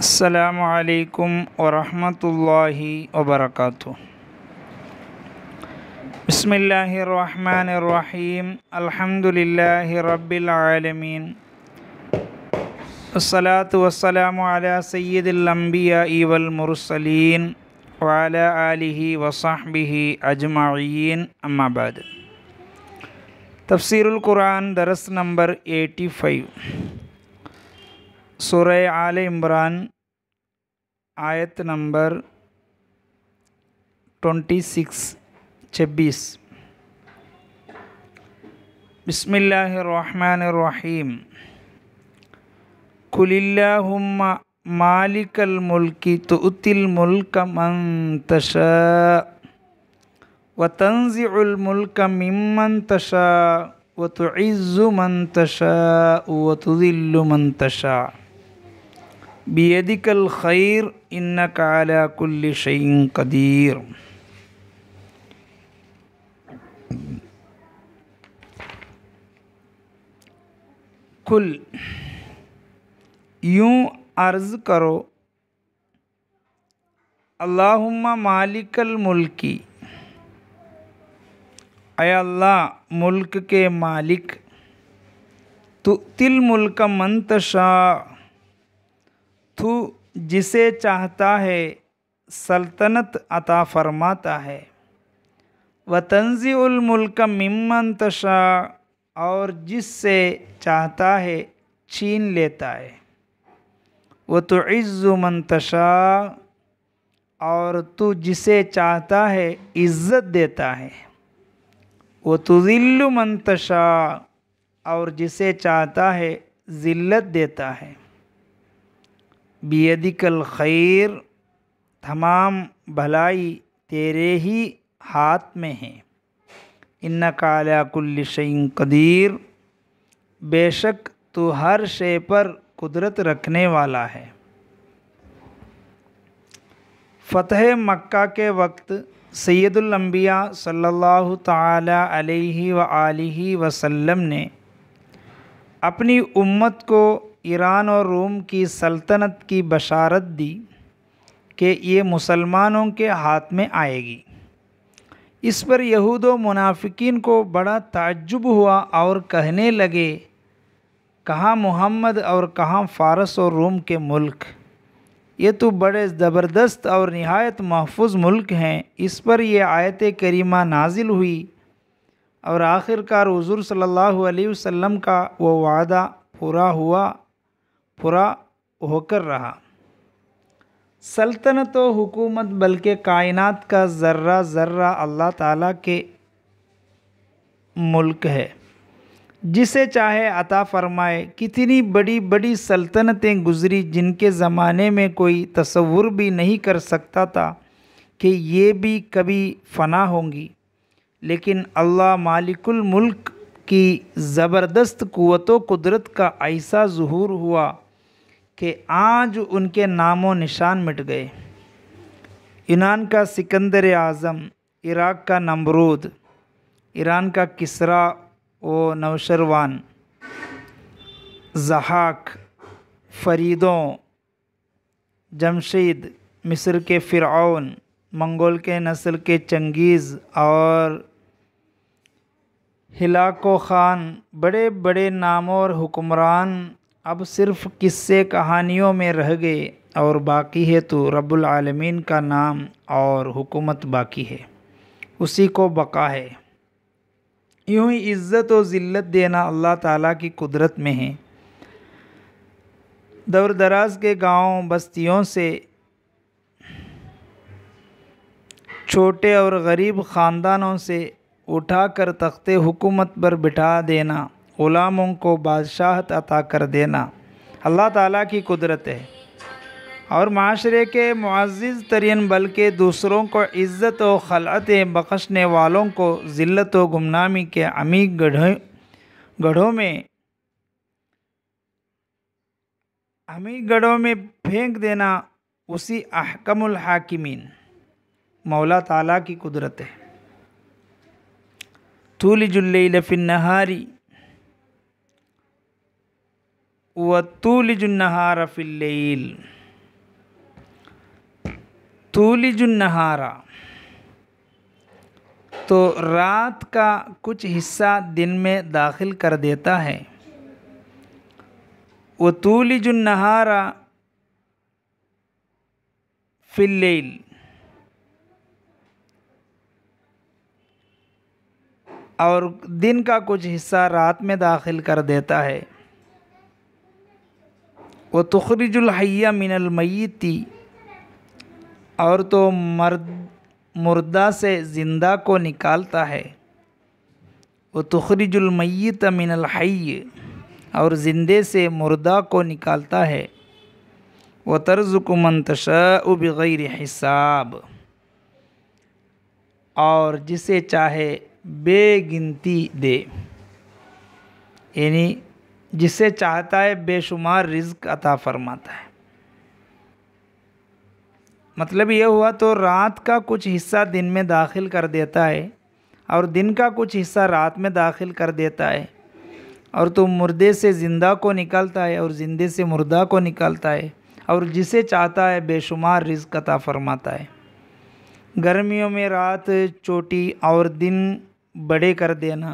السلام عليكم ورحمة الله وبركاته بسم الله الرحمن الرحيم الحمد لله رب العالمين الصلاة والسلام على سيد الأنبياء والمرسلين وعلى آله وصحبه أجمعين أما بعد تفسير القرآن درس نمبر 85 सुरय आल इमरान आयत number twenty six छब्बीस बिसमीम कुल्लाहुम्मा मालिकल मुल्की तुतिल मुल्क मन तशा وتنزع الملك ممن تشاء وتعز من تشاء وتذل من تشاء بيدك الخير إنك على كل شيء قدير كل يوم أرز کرو اللهم مالك الملك أي الله ملك کے مالك تؤتي الملك من تشاء अथु जिसे चाहता है सल्तनत अता फरमाता है व तंज़ीमुल्क मम्मन तशा और जिससे चाहता है छीन लेता है व तो इज़्ज़ुमन तशा और तू जिसे चाहता है इज़्ज़त देता है वो तो ज़िल्लुमन तशा और जिसे चाहता है ज़िल्लत देता है बेदिकल खैर तमाम भलाई तेरे ही हाथ में है इन काला शैन कदीर बेशक तो हर शे पर कुदरत रखने वाला है फ़तह मक्का के वक्त सैदुलम्बिया सल्लल्लाहु ताला अलैहि व आलिहि वसल्लम ने अपनी उम्मत को ईरान और रोम की सल्तनत की बशारत दी कि ये मुसलमानों के हाथ में आएगी इस पर यहूद व मुनाफिकीन को बड़ा ताज्जुब हुआ और कहने लगे कहाँ मोहम्मद और कहाँ फ़ारस और रोम के मुल्क ये तो बड़े ज़बरदस्त और नहायत महफूज मुल्क हैं इस पर यह आयत करीमा नाजिल हुई और आखिरकार हजूर सल्लल्लाहु अलैहि वसल्लम का वो वादा पूरा हुआ पूरा होकर रहा सल्तनत व हुकूमत बल्कि कायनात का ज़र्रा ज़र्रा अल्लाह ताला के मुल्क है जिसे चाहे अता फरमाए कितनी बड़ी बड़ी सल्तनतें गुजरी जिनके ज़माने में कोई तस्वुर भी नहीं कर सकता था कि ये भी कभी फना होंगी लेकिन अल्लाह मालिकुल मुल्क की ज़बरदस्त क़वत कुदरत का ऐसा जहूर हुआ कि आज उनके नामों निशान मिट गए ईरान का सिकंदर आज़म इराक़ का नमरूद ईरान का किसरा व नौशरवान जहाक फरीदों जमशीद मिस्र के फ़िरौन मंगोल के नस्ल के चंगेज़ और हिलाको ख़ान बड़े बड़े नामों और हुक्मरान अब सिर्फ किस्से कहानियों में रह गए और बाकी है तो रब्बुल आलमीन का नाम और हुकूमत बाकी है उसी को बका है यूँ ही इज़्ज़त और ज़िल्लत देना अल्लाह ताला की कुदरत में है दूर दराज के गांव बस्तियों से छोटे और गरीब ख़ानदानों से उठाकर तख्ते हुकूमत पर बिठा देना ग़ुलामों को बादशाहत अता कर देना अल्लाह ताला की कुदरत है और माशरे के मुआज़ तरीन बल्कि दूसरों को इज़्ज़त व खलत बख्शने वालों को ज़िल्त व गुमनामी के अमी गढ़ों गढ़ों में अमीक गढ़ों में फेंक देना उसी अहकमुल हाकिमीन मौला ताला की कुदरत है तूली जुल्लफ़िन नहारी व तूलिजुन्नहार तूलिजुन्नहारा तो रात का कुछ हिस्सा दिन में दाखिल कर देता है व तूलिजुन्नहारा फिल्लेल और दिन का कुछ हिस्सा रात में दाखिल कर देता है व मिनल मिनलमयती और तो मर्द मुर्दा से ज़िंदा को निकालता है व मिनल मिनलहै और ज़िंदे से मुर्दा को निकालता है व तर्ज़ मंतशा बग़ैर हिसाब और जिसे चाहे बेगिनती दे यानी जिसे चाहता है बेशुमार रिज्क अता फरमाता है मतलब ये हुआ तो रात का कुछ हिस्सा दिन में दाखिल कर देता है और दिन का कुछ हिस्सा रात में दाखिल कर देता है और तो मुर्दे से ज़िंदा को निकालता है और ज़िंदे से मुर्दा को निकालता है और जिसे चाहता है बेशुमार रिज्क अता फरमाता है गर्मियों में रात छोटी और दिन बड़े कर देना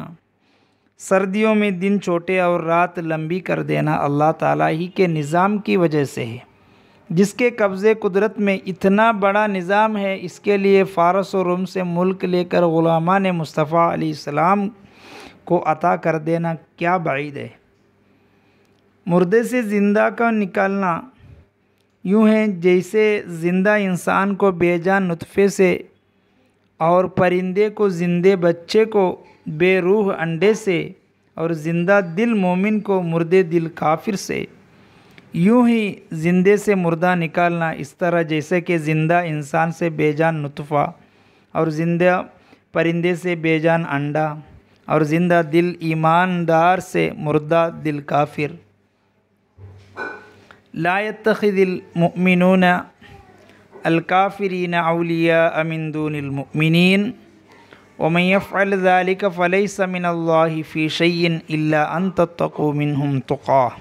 सर्दियों में दिन छोटे और रात लंबी कर देना अल्लाह ताला ही के निज़ाम की वजह से है जिसके कब्ज़े कुदरत में इतना बड़ा निज़ाम है इसके लिए फ़ारस और रोम से मुल्क लेकर ग़ुलामा ने मुस्तफ़ा सलाम को अता कर देना क्या बाइद है मुर्दे से ज़िंदा का निकालना यूँ है जैसे ज़िंदा इंसान को बेजान नुतफ़े से और परिंदे को ज़िंदे बच्चे को बेरूह अंडे से और ज़िंदा दिल मोमिन को मुर्दे दिल काफिर से यूं ही ज़िंदे से मुर्दा निकालना इस तरह जैसे कि ज़िंदा इंसान से बेजान नुतफ़ा और ज़िंदा परिंदे से बेजान अंडा और ज़िंदा दिल ईमानदार से मुर्दा दिल काफिर दिल मुमिनून الكافرين أولياء من دون المؤمنين ومن يفعل ذلك فليس من الله في شيء إلا أن تتقوا منهم تقاه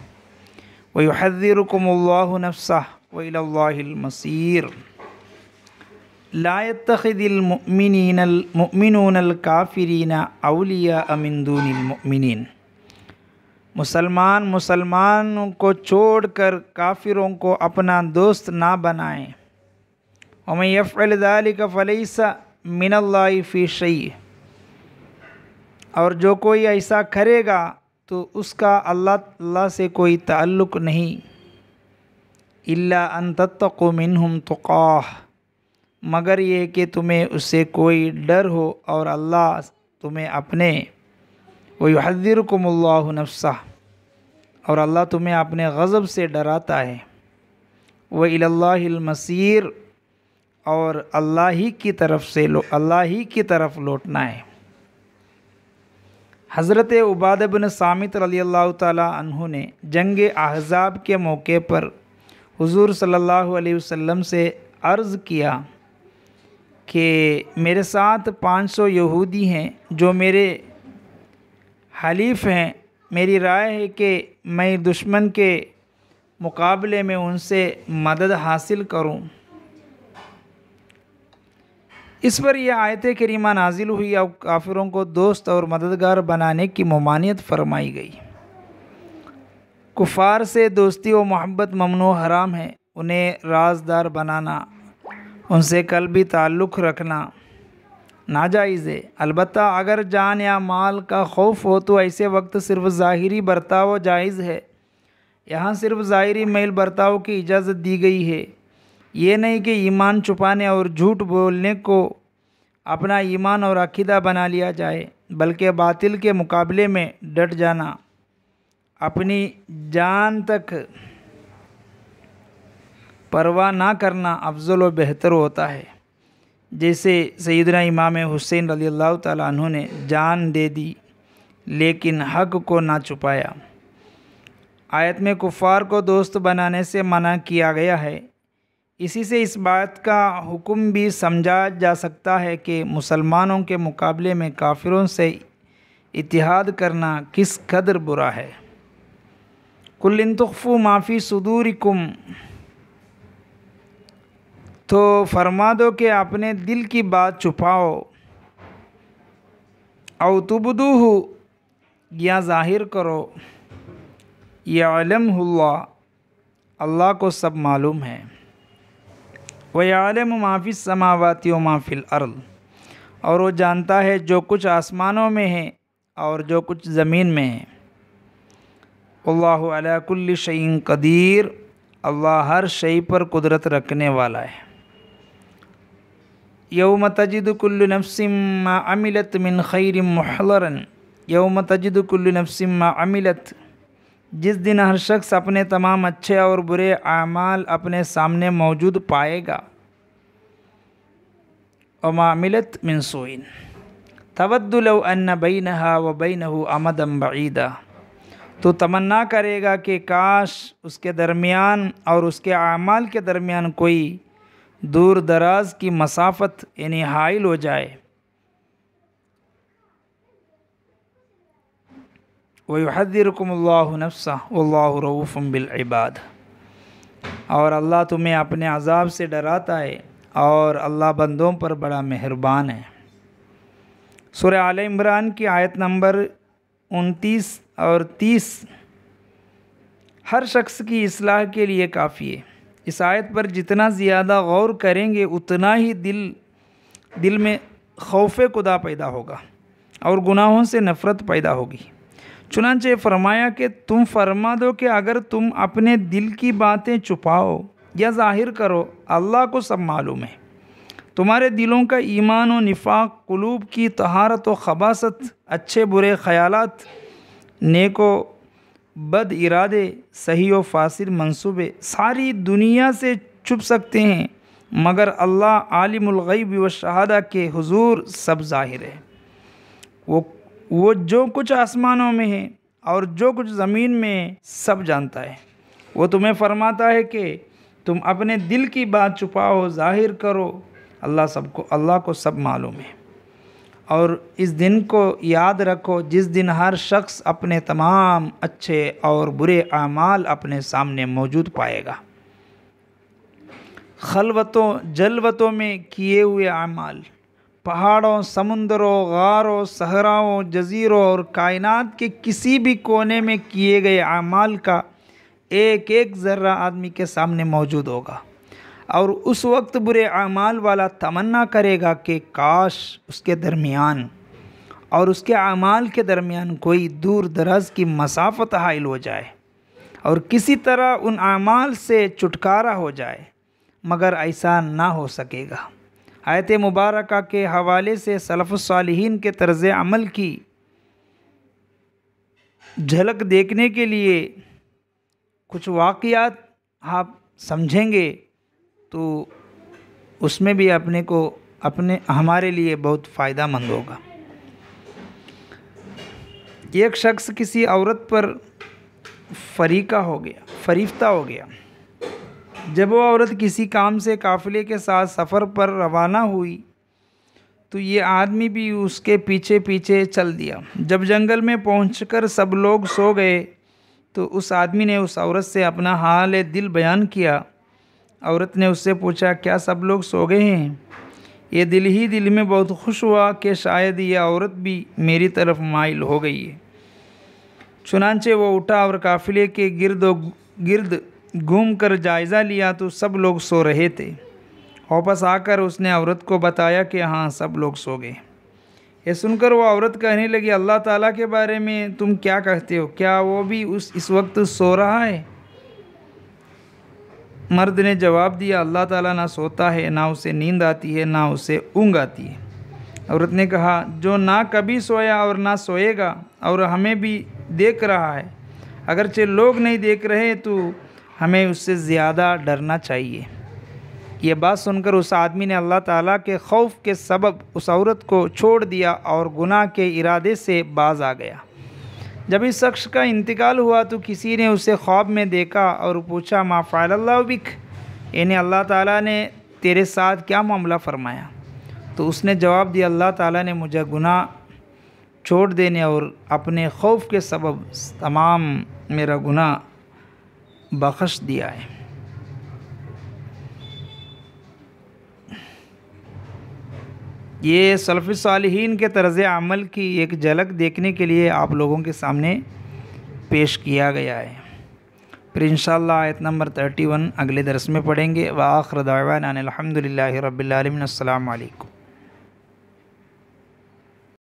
ويحذركم الله نفسه وإلى الله المصير لا يتخذ المؤمنين المؤمنون الكافرين أولياء من دون المؤمنين مسلمان مسلمانوں کو چھوڑ کر کافروں کو اپنا دوست نہ بنائیں فليس من الله मिनल्लाफ़ी शई और जो कोई ऐसा करेगा तो उसका अल्लाह अल्लाह से कोई ताल्लुक़ नहीं इल्ला अन तत्को मिनहम तुकाह मगर ये कि तुम्हें उससे कोई डर हो और अल्लाह तुम्हें अपने वहदिरकमल्ला नफ्सा और अल्लाह तुम्हें अपने गज़ब से डराता है व इलामसर और अल्लाह ही की तरफ से लो अल्लाह ही की तरफ लौटना है हज़रत उबाद बिन सामित रली अल्लाह तु ने जंग अहज़ाब के मौके पर हुजूर सल्लल्लाहु अलैहि वसल्लम से अर्ज़ किया कि मेरे साथ 500 यहूदी हैं जो मेरे हलीफ़ हैं मेरी राय है कि मैं दुश्मन के मुकाबले में उनसे मदद हासिल करूं इस पर यह आयत करीमा नाजिल हुई और काफिरों को दोस्त और मददगार बनाने की ममानियत फरमाई गई कुफार से दोस्ती व मोहब्बत ममनो हराम है उन्हें राजदार बनाना उनसे कल भी ताल्लुक़ रखना नाजायज़ है अलबत् अगर जान या माल का खौफ हो तो ऐसे वक्त सिर्फ ज़ाहरी बर्ताव जायज़ है यहाँ सिर्फ ज़ाहरी मेल बर्ताव की इजाज़त दी गई है ये नहीं कि ईमान छुपाने और झूठ बोलने को अपना ईमान और अकीदा बना लिया जाए बल्कि बातिल के मुकाबले में डट जाना अपनी जान तक परवाह ना करना अफजल और बेहतर होता है जैसे सैदना इमाम हुसैन रली अल्लाह तु ने जान दे दी लेकिन हक को ना छुपाया आयत में कुफ़ार को दोस्त बनाने से मना किया गया है इसी से इस बात का हुक्म भी समझा जा सकता है कि मुसलमानों के मुकाबले में काफिरों से इतिहाद करना किस कदर बुरा है कुल्लिन तखफ़ु माफ़ी सदूरिकुम तो फरमा दो कि अपने दिल की बात छुपाओ हो या जाहिर करो या अल्लाह को सब मालूम है व आलम माफी समावती व माफिल अर्ल और वो जानता है जो कुछ आसमानों में है और जो कुछ ज़मीन में है अल्लाह अल्लाकुल्ल शईन कदीर अल्लाह हर शई पर कुदरत रखने वाला है यौम तजिदकुल्ल नफसिम अमिलत मिन खैर महलरन यौम तजिदकुल्ल नफसिम अमिलत जिस दिन हर शख्स अपने तमाम अच्छे और बुरे अमाल अपने सामने मौजूद पाएगा अमामिलत मिनसोइन तवद्दुल अन्न नहा व नहु अमदम बईदा तो तमन्ना करेगा कि काश उसके दरमियान और उसके अमाल के दरमियान कोई दूर दराज की मसाफत यानी हाइल हो जाए वहदरकमल्लाफ़ा वल्लाफ़म बिलबाद और अल्लाह तुम्हें अपने अजाब से डराता है और अल्लाह बंदों पर बड़ा मेहरबान है सुर आल इमरान की आयत नंबर उनतीस और तीस हर शख्स की असलाह के लिए काफ़ी है इस आयत पर जितना ज़्यादा गौर करेंगे उतना ही दिल दिल में खौफ खुदा पैदा होगा और गुनाहों से नफ़रत पैदा होगी चुनाचे फरमाया कि तुम फरमा दो कि अगर तुम अपने दिल की बातें छुपाओ या जाहिर करो अल्लाह को सब मालूम है तुम्हारे दिलों का ईमान व निफाक कलूब की तहारत व खबासत अच्छे बुरे ख्याल नेको बद इरादे सही व फासिल मंसूबे सारी दुनिया से छुप सकते हैं मगर अल्लाह आलिमगैब व शहादा के हुजूर सब ज़ाहिर है वो वो जो कुछ आसमानों में है और जो कुछ ज़मीन में है सब जानता है वो तुम्हें फरमाता है कि तुम अपने दिल की बात छुपाओ जाहिर करो अल्लाह सबको अल्लाह को सब मालूम है और इस दिन को याद रखो जिस दिन हर शख्स अपने तमाम अच्छे और बुरे अमाल अपने सामने मौजूद पाएगा खलवतों जलवतों में किए हुए अमाल पहाड़ों समुंदरों गारों सहराओं जजीरों और कायनात के किसी भी कोने में किए गए अमाल का एक एक ज़र्रा आदमी के सामने मौजूद होगा और उस वक्त बुरे अमाल वाला तमन्ना करेगा कि काश उसके दरमियान और उसके अमाल के दरमियान कोई दूर दराज की मसाफत हायल हो जाए और किसी तरह उन अमाल से छुटकारा हो जाए मगर ऐसा ना हो सकेगा आयत मुबारक के हवाले से सलफ़ालहन के तर्ज़ अमल की झलक देखने के लिए कुछ वाक़ात आप समझेंगे तो उसमें भी अपने को अपने हमारे लिए बहुत फ़ायदा मंद होगा एक शख्स किसी औरत पर फरीका हो गया फरीफ्ता हो गया जब वो औरत किसी काम से काफ़िले के साथ सफ़र पर रवाना हुई तो ये आदमी भी उसके पीछे पीछे चल दिया जब जंगल में पहुँच सब लोग सो गए तो उस आदमी ने उस औरत से अपना हाल दिल बयान किया औरत ने उससे पूछा क्या सब लोग सो गए हैं ये दिल ही दिल में बहुत खुश हुआ कि शायद यह औरत भी मेरी तरफ माइल हो गई है चुनाचे वो उठा और काफ़िले के गिरद गिर्द घूम कर जायज़ा लिया तो सब लोग सो रहे थे वापस आकर उसने औरत को बताया कि हाँ सब लोग सो गए यह सुनकर वो औरत कहने लगी अल्लाह ताला के बारे में तुम क्या कहते हो क्या वो भी उस इस वक्त सो रहा है मर्द ने जवाब दिया अल्लाह ताला ना सोता है ना उसे नींद आती है ना उसे ऊँग आती है औरत ने कहा जो ना कभी सोया और ना सोएगा और हमें भी देख रहा है अगरचे लोग नहीं देख रहे तो हमें उससे ज़्यादा डरना चाहिए ये बात सुनकर उस आदमी ने अल्लाह ताला के खौफ के सबब उस औरत को छोड़ दिया और गुनाह के इरादे से बाज आ गया जब इस शख्स का इंतकाल हुआ तो किसी ने उसे ख्वाब में देखा और पूछा माँ फायल बिक यानी अल्लाह ताला ने तेरे साथ क्या मामला फरमाया तो उसने जवाब दिया अल्लाह ताला ने मुझे गुनाह छोड़ देने और अपने खौफ के सबब तमाम मेरा गुनाह बख्श दिया है ये सल्फ़ सालहीन के तर्ज़ अमल की एक झलक देखने के लिए आप लोगों के सामने पेश किया गया है फिर इन आयत नंबर थर्टी वन अगले दरस में पढ़ेंगे व आखर दावान अलहमदिल्ला अल्लाम